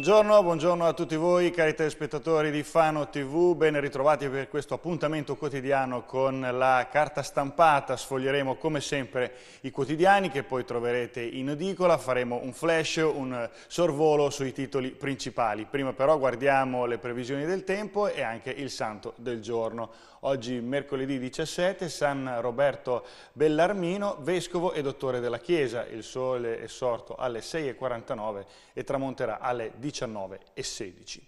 Buongiorno, buongiorno, a tutti voi cari telespettatori di Fano TV, ben ritrovati per questo appuntamento quotidiano con la carta stampata, sfoglieremo come sempre i quotidiani che poi troverete in edicola, faremo un flash, un sorvolo sui titoli principali, prima però guardiamo le previsioni del tempo e anche il santo del giorno. Oggi mercoledì 17 San Roberto Bellarmino, vescovo e dottore della Chiesa, il sole è sorto alle 6.49 e tramonterà alle 10. 19 e 16.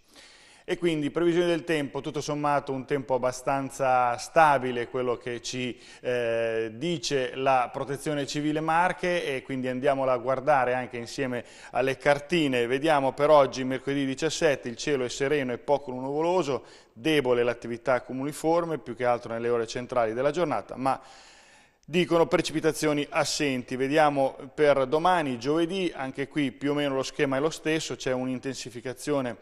E quindi previsione del tempo, tutto sommato un tempo abbastanza stabile, quello che ci eh, dice la protezione civile Marche e quindi andiamola a guardare anche insieme alle cartine. Vediamo per oggi, mercoledì 17, il cielo è sereno e poco nuvoloso, debole l'attività comuniforme, più che altro nelle ore centrali della giornata, ma dicono precipitazioni assenti. Vediamo per domani, giovedì, anche qui più o meno lo schema è lo stesso, c'è un'intensificazione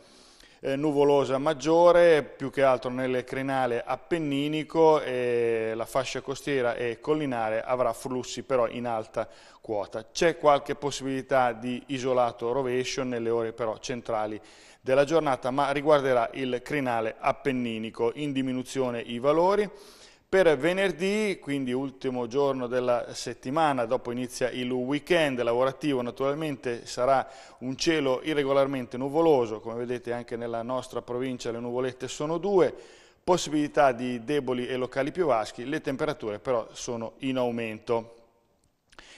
eh, nuvolosa maggiore, più che altro nel crinale appenninico e la fascia costiera e collinare avrà flussi però in alta quota. C'è qualche possibilità di isolato rovescio nelle ore però centrali della giornata, ma riguarderà il crinale appenninico, in diminuzione i valori per venerdì, quindi ultimo giorno della settimana, dopo inizia il weekend lavorativo, naturalmente sarà un cielo irregolarmente nuvoloso, come vedete anche nella nostra provincia le nuvolette sono due, possibilità di deboli e locali piovaschi, le temperature però sono in aumento.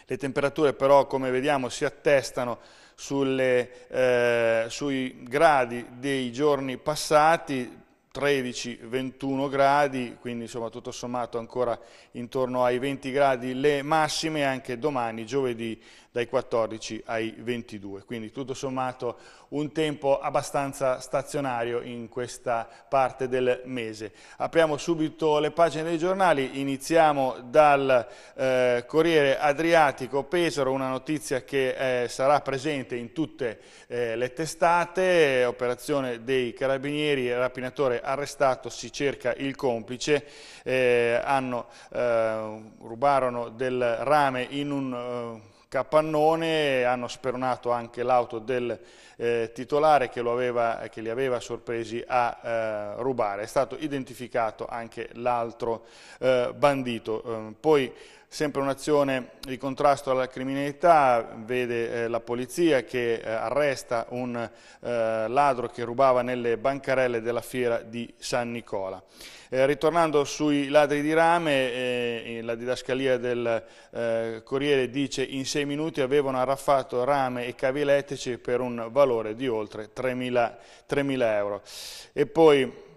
Le temperature però, come vediamo, si attestano sulle, eh, sui gradi dei giorni passati, 13-21 gradi, quindi insomma tutto sommato ancora intorno ai 20 gradi le massime, anche domani, giovedì dai 14 ai 22, quindi tutto sommato un tempo abbastanza stazionario in questa parte del mese. Apriamo subito le pagine dei giornali, iniziamo dal eh, Corriere Adriatico Pesaro, una notizia che eh, sarà presente in tutte eh, le testate, operazione dei carabinieri, rapinatore arrestato, si cerca il complice, eh, hanno, eh, rubarono del rame in un eh, capannone, hanno speronato anche l'auto del eh, titolare che, aveva, che, li aveva sorpresi a eh, rubare. È stato identificato anche l'altro eh, bandito. Ehm, poi Sempre un'azione di contrasto alla criminalità, vede eh, la polizia che eh, arresta un eh, ladro che rubava nelle bancarelle della fiera di San Nicola. Eh, ritornando sui ladri di rame, eh, la didascalia del eh, Corriere dice in sei minuti avevano arraffato rame e cavi elettrici per un valore di oltre 3.000, 3.000 euro. E poi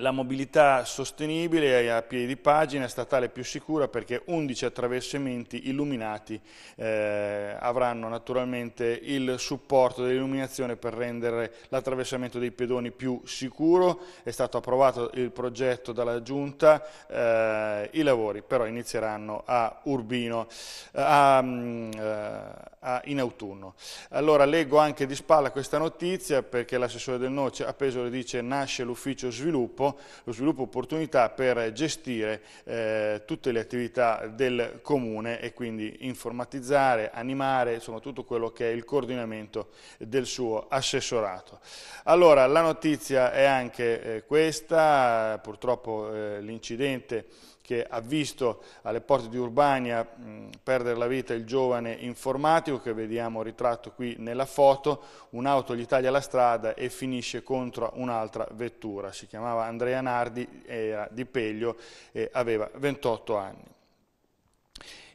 la mobilità sostenibile a piedi di pagina statale più sicura perché 11 attraversamenti illuminati eh, avranno naturalmente il supporto dell'illuminazione per rendere l'attraversamento dei pedoni più sicuro, è stato approvato il progetto dalla Giunta, eh, i lavori però inizieranno a Urbino, eh, a, a, mm, eh, in autunno. Allora leggo anche di spalla questa notizia perché l'assessore del Noce a Pesaro dice nasce l'ufficio sviluppo, lo sviluppo opportunità per gestire eh, tutte le attività del comune e quindi informatizzare, animare, insomma tutto quello che è il coordinamento del suo assessorato. Allora la notizia è anche eh, questa, purtroppo eh, l'incidente che ha visto alle porte di Urbania mh, perdere la vita il giovane informatico che vediamo ritratto qui nella foto, un'auto gli taglia la strada e finisce contro un'altra vettura, si chiamava Andrea Nardi, era di Peglio e aveva 28 anni.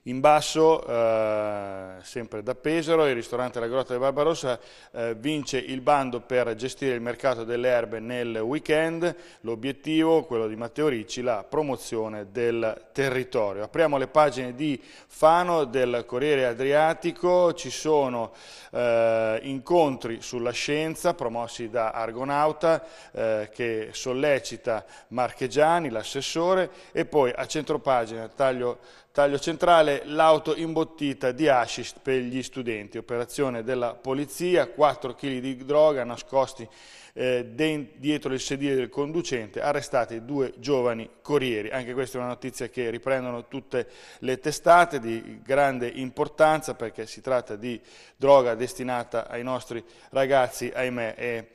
In basso, eh, sempre da Pesaro, il ristorante La Grotta di Barbarossa eh, vince il bando per gestire il mercato delle erbe nel weekend. L'obiettivo, quello di Matteo Ricci, la promozione del territorio. Apriamo le pagine di Fano del Corriere Adriatico. Ci sono eh, incontri sulla scienza promossi da Argonauta eh, che sollecita Marchegiani, l'assessore, e poi a centropagina taglio Taglio centrale, l'auto imbottita di hashish per gli studenti, operazione della polizia, 4 kg di droga nascosti eh, dietro il sedile del conducente, arrestati due giovani corrieri. Anche questa è una notizia che riprendono tutte le testate di grande importanza perché si tratta di droga destinata ai nostri ragazzi, ahimè,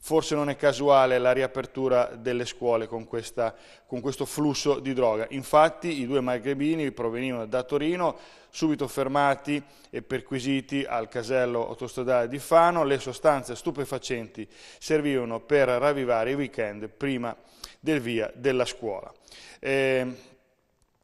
Forse non è casuale la riapertura delle scuole con, questa, con, questo flusso di droga. Infatti i due magrebini provenivano da Torino, subito fermati e perquisiti al casello autostradale di Fano. Le sostanze stupefacenti servivano per ravvivare i weekend prima del via della scuola. Eh,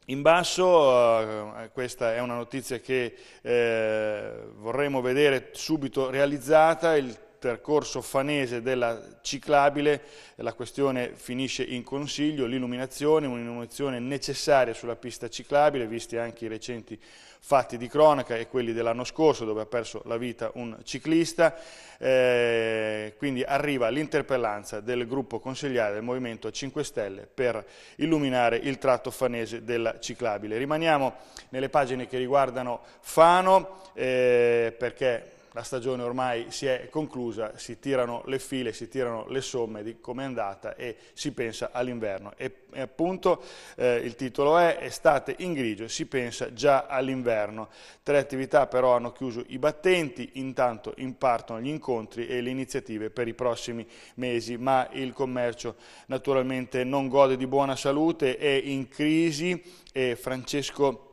in basso, eh, questa è una notizia che eh, vorremmo vedere subito realizzata, il percorso fanese della ciclabile, la questione finisce in consiglio, l'illuminazione, un'illuminazione necessaria sulla pista ciclabile, visti anche i recenti fatti di cronaca e quelli dell'anno scorso dove ha perso la vita un ciclista, eh, quindi arriva l'interpellanza del gruppo consigliare del Movimento 5 Stelle per illuminare il tratto fanese della ciclabile. Rimaniamo nelle pagine che riguardano Fano eh, perché la stagione ormai si è conclusa, si tirano le file, si tirano le somme di come è andata e si pensa all'inverno. E, e, appunto eh, il titolo è Estate in grigio, si pensa già all'inverno. Tre attività però hanno chiuso i battenti, intanto impartono gli incontri e le iniziative per i prossimi mesi, ma il commercio naturalmente non gode di buona salute, è in crisi e Francesco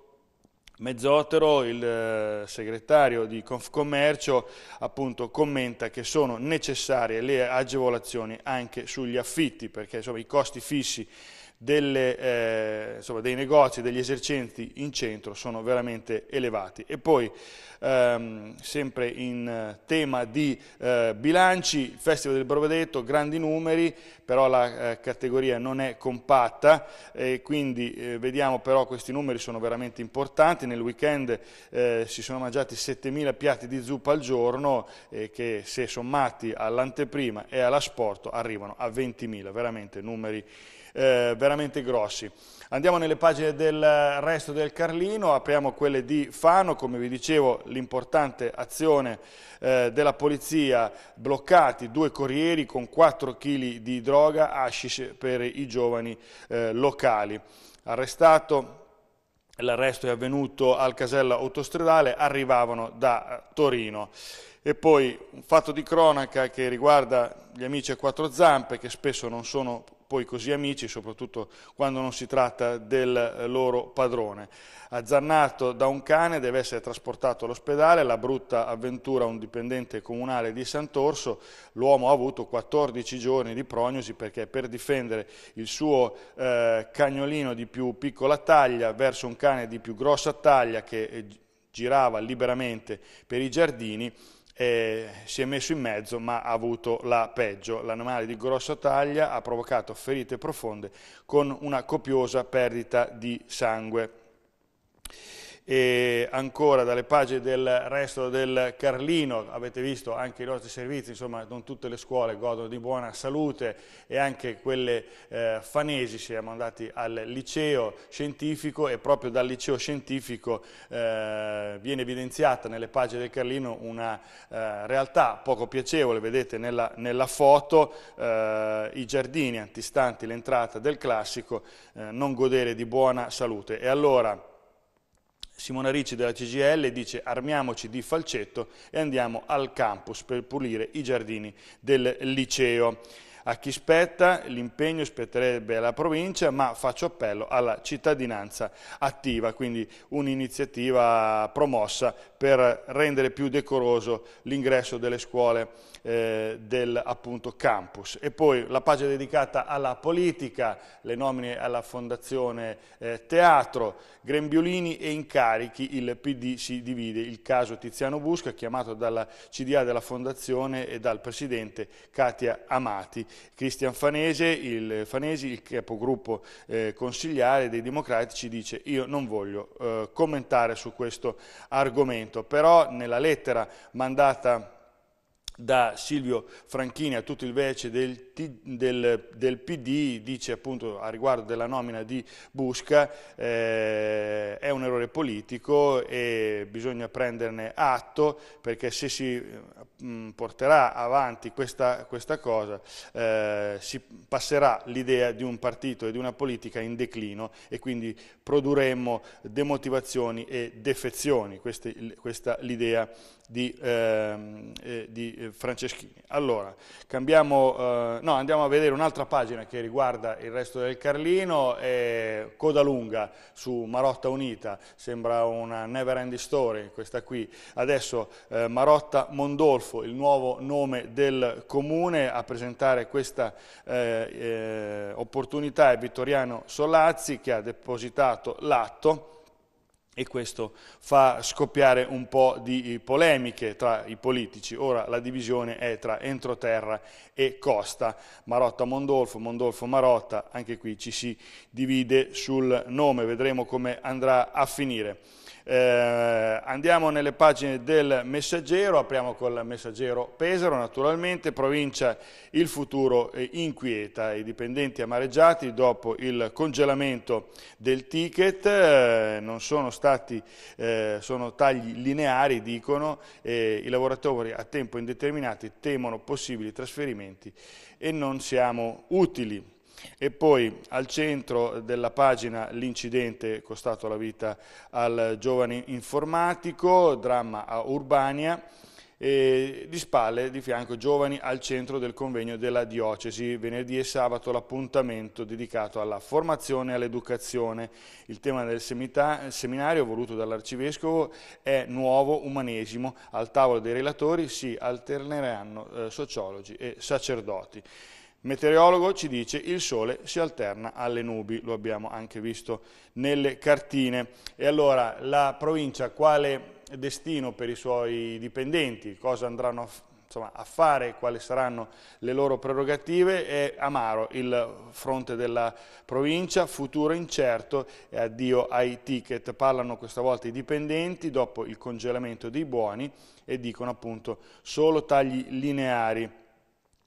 Mezzotero, il eh, segretario di Confcommercio, appunto commenta che sono necessarie le agevolazioni anche sugli affitti, perché insomma, i costi fissi delle, eh, insomma, dei negozi, degli esercenti in centro sono veramente elevati. E poi, ehm, sempre in eh, tema di eh, bilanci, Festival del Brovedetto, grandi numeri, però la eh, categoria non è compatta, quindi eh, vediamo però questi numeri sono veramente importanti. Nel weekend eh, si sono mangiati 7.000 piatti di zuppa al giorno, che se sommati all'anteprima e all'asporto arrivano a 20.000, veramente numeri importanti eh, veramente grossi. Andiamo nelle pagine del resto del Carlino, apriamo quelle di Fano, come vi dicevo l'importante azione eh, della polizia, bloccati due corrieri con 4 kg di droga, hashish per i giovani eh, locali. Arrestato L'arresto è avvenuto al casella autostradale, arrivavano da eh, Torino. E poi un fatto di cronaca che riguarda gli amici a quattro zampe che spesso non sono poi così amici, soprattutto quando non si tratta del eh, loro padrone. Azzannato da un cane deve essere trasportato all'ospedale, la brutta avventura a un dipendente comunale di Sant'Orso, l'uomo ha avuto 14 giorni di prognosi perché per difendere il suo eh, cagnolino di più piccola taglia verso un cane di più grossa taglia che eh, girava liberamente per i giardini, eh, si è messo in mezzo ma ha avuto la peggio. L'animale di grossa taglia ha provocato ferite profonde con una copiosa perdita di sangue e ancora dalle pagine del resto del Carlino, avete visto anche i nostri servizi, insomma non tutte le scuole godono di buona salute e anche quelle eh, fanesi, siamo andati al liceo scientifico e proprio dal liceo scientifico eh, viene evidenziata nelle pagine del Carlino una eh, realtà poco piacevole, vedete nella, nella foto eh, i giardini antistanti l'entrata del classico eh, non godere di buona salute e allora Simona Ricci della CGL dice armiamoci di falcetto e andiamo al campus per pulire i giardini del liceo. A chi spetta l'impegno spetterebbe alla provincia, ma faccio appello alla cittadinanza attiva, quindi un'iniziativa promossa per rendere più decoroso l'ingresso delle scuole eh, del appunto, campus. E poi la pagina dedicata alla politica, le nomine alla Fondazione eh, Teatro, Grembiolini e incarichi, il PD si divide, il caso Tiziano Busca chiamato dalla CDA della Fondazione e dal Presidente Katia Amati. Cristian Fanese, il, Fanesi, il capogruppo eh, consigliare dei democratici, dice io non voglio eh, commentare su questo argomento, però nella lettera mandata da Silvio Franchini a tutto il vece del, del, del, PD, dice appunto a riguardo della nomina di Busca, eh, è un errore politico e bisogna prenderne atto perché se si mh, mm, porterà avanti questa, questa cosa eh, si passerà l'idea di un partito e di una politica in declino e quindi produrremmo demotivazioni e defezioni, questa, questa l'idea di, ehm, eh, di eh, Franceschini. Allora, cambiamo, eh, no, andiamo a vedere un'altra pagina che riguarda il resto del Carlino, eh, coda lunga su Marotta Unita, sembra una never ending story questa qui. Adesso eh, Marotta Mondolfo, il nuovo nome del comune, a presentare questa eh, eh, opportunità è Vittoriano Solazzi che ha depositato l'atto e questo fa scoppiare un po' di eh, polemiche tra i politici. Ora la divisione è tra Entroterra e Costa, Marotta Mondolfo, Mondolfo Marotta, anche qui ci si divide sul nome, vedremo come andrà a finire. Eh, andiamo nelle pagine del messaggero, apriamo col messaggero Pesaro naturalmente, provincia il futuro eh, inquieta, i dipendenti amareggiati dopo il congelamento del ticket, eh, non sono stati, eh, sono tagli lineari dicono, i lavoratori a tempo indeterminato temono possibili trasferimenti e non siamo utili. E poi al centro della pagina l'incidente costato la vita al giovane informatico, dramma a Urbania, e di spalle, di fianco, giovani al centro del convegno della diocesi, venerdì e sabato l'appuntamento dedicato alla formazione e all'educazione. Il tema del seminario voluto dall'Arcivescovo è Nuovo Umanesimo, al tavolo dei relatori si alterneranno eh, sociologi e sacerdoti meteorologo ci dice il sole si alterna alle nubi, lo abbiamo anche visto nelle cartine. E allora la provincia quale destino per i suoi dipendenti, cosa andranno a, insomma, a fare, quali saranno le loro prerogative, è amaro il fronte della provincia, futuro incerto e addio ai ticket. Parlano questa volta i dipendenti dopo il congelamento dei buoni e dicono appunto solo tagli lineari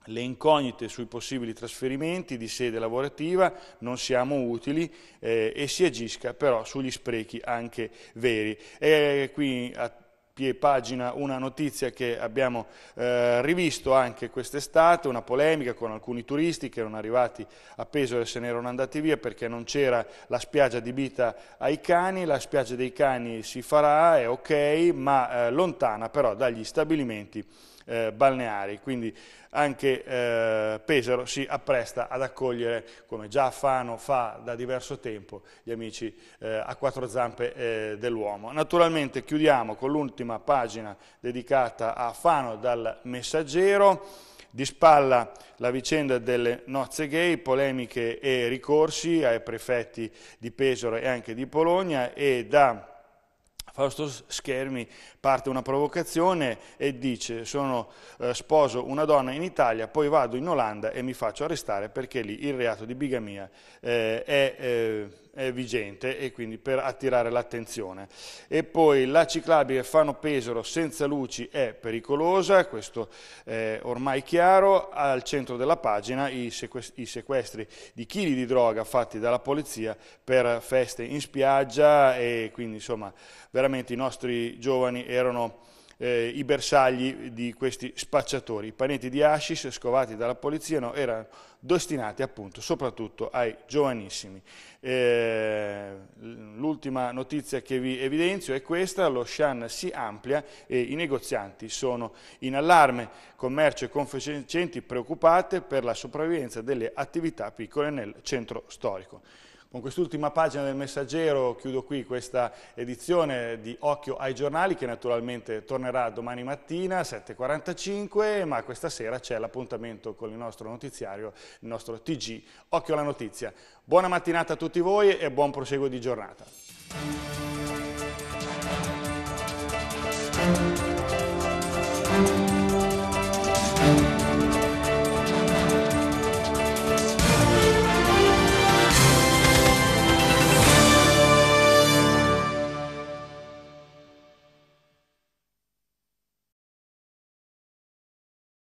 le incognite sui possibili trasferimenti di sede lavorativa non siamo utili eh, e si agisca però sugli sprechi anche veri. E qui a pie pagina una notizia che abbiamo eh, rivisto anche quest'estate, una polemica con alcuni turisti che erano arrivati a Pesaro e se ne erano andati via perché non c'era la spiaggia adibita ai cani, la spiaggia dei cani si farà, è ok, ma eh, lontana però dagli stabilimenti eh, balneari, quindi anche eh, Pesaro si appresta ad accogliere, come già Fano fa da diverso tempo, gli amici eh, a quattro zampe eh, dell'uomo. Naturalmente chiudiamo con l'ultima pagina dedicata a Fano dal messaggero, di spalla la vicenda delle nozze gay, polemiche e ricorsi ai prefetti di Pesaro e anche di Bologna e da Fausto schermi, parte una provocazione e dice sono eh, sposo una donna in Italia, poi vado in Olanda e mi faccio arrestare perché lì il reato di bigamia eh, è eh, vigente e quindi per attirare l'attenzione. E poi la ciclabile Fano-Pesaro senza luci è pericolosa, questo è ormai chiaro, al centro della pagina i sequestri di chili di droga fatti dalla polizia per feste in spiaggia e quindi insomma veramente i nostri giovani erano eh, i bersagli di questi spacciatori. I panetti di hashish scovati dalla polizia no, erano destinati appunto soprattutto ai giovanissimi. Eh, l'ultima notizia che vi evidenzio è questa, lo Shan si amplia e i negozianti sono in allarme, commercio e confacenti preoccupate per la sopravvivenza delle attività piccole nel centro storico. Con quest'ultima pagina del Messaggero chiudo qui questa edizione di Occhio ai giornali che naturalmente tornerà domani mattina alle 7.45 ma questa sera c'è l'appuntamento con il nostro notiziario, il nostro TG Occhio alla notizia. Buona mattinata a tutti voi e buon proseguo di giornata.